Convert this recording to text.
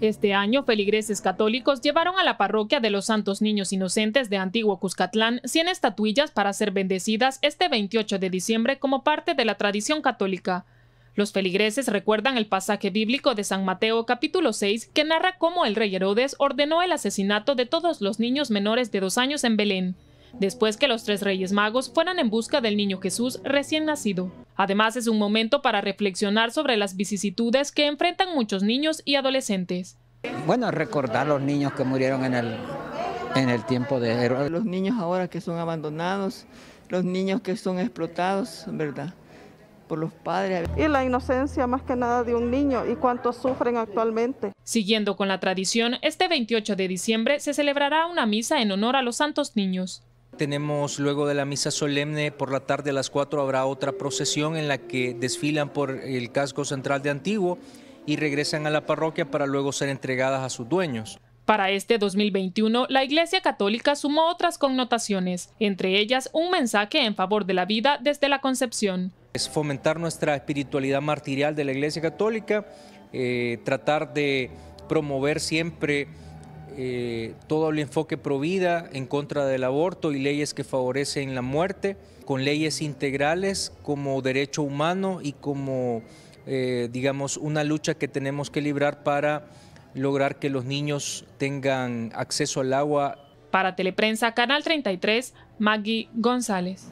Este año, feligreses católicos llevaron a la parroquia de los Santos Niños Inocentes de Antiguo Cuscatlán 100 estatuillas para ser bendecidas este 28 de diciembre como parte de la tradición católica. Los feligreses recuerdan el pasaje bíblico de San Mateo capítulo 6 que narra cómo el rey Herodes ordenó el asesinato de todos los niños menores de dos años en Belén, después que los tres reyes magos fueran en busca del niño Jesús recién nacido. Además, es un momento para reflexionar sobre las vicisitudes que enfrentan muchos niños y adolescentes. Bueno, recordar los niños que murieron en el, en el tiempo de Héroe. Los niños ahora que son abandonados, los niños que son explotados, ¿verdad? por los padres. Y la inocencia más que nada de un niño y cuántos sufren actualmente. Siguiendo con la tradición, este 28 de diciembre se celebrará una misa en honor a los santos niños. Tenemos luego de la misa solemne por la tarde a las 4 habrá otra procesión en la que desfilan por el casco central de Antiguo y regresan a la parroquia para luego ser entregadas a sus dueños. Para este 2021, la Iglesia Católica sumó otras connotaciones, entre ellas un mensaje en favor de la vida desde la concepción. Es fomentar nuestra espiritualidad martirial de la Iglesia Católica, eh, tratar de promover siempre eh, todo el enfoque pro vida en contra del aborto y leyes que favorecen la muerte, con leyes integrales como derecho humano y como, eh, digamos, una lucha que tenemos que librar para lograr que los niños tengan acceso al agua. Para Teleprensa, Canal 33, Maggie González.